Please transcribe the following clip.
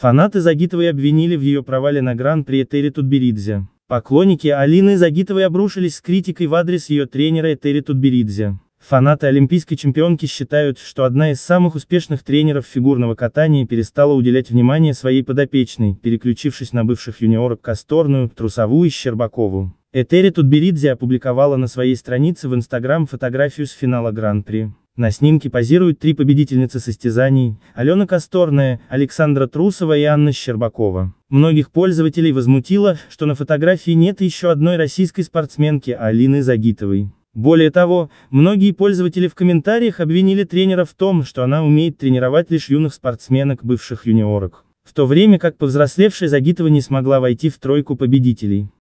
Фанаты Загитовой обвинили в ее провале на гран-при Этери Тутберидзе. Поклонники Алины Загитовой обрушились с критикой в адрес ее тренера Этери Тутберидзе. Фанаты олимпийской чемпионки считают, что одна из самых успешных тренеров фигурного катания перестала уделять внимание своей подопечной, переключившись на бывших юниорок Касторную, Трусову и Щербакову. Этери Тутберидзе опубликовала на своей странице в Инстаграм фотографию с финала Гран-при. На снимке позируют три победительницы состязаний, Алена Косторная, Александра Трусова и Анна Щербакова. Многих пользователей возмутило, что на фотографии нет еще одной российской спортсменки Алины Загитовой. Более того, многие пользователи в комментариях обвинили тренера в том, что она умеет тренировать лишь юных спортсменок, бывших юниорок. В то время как повзрослевшая Загитова не смогла войти в тройку победителей.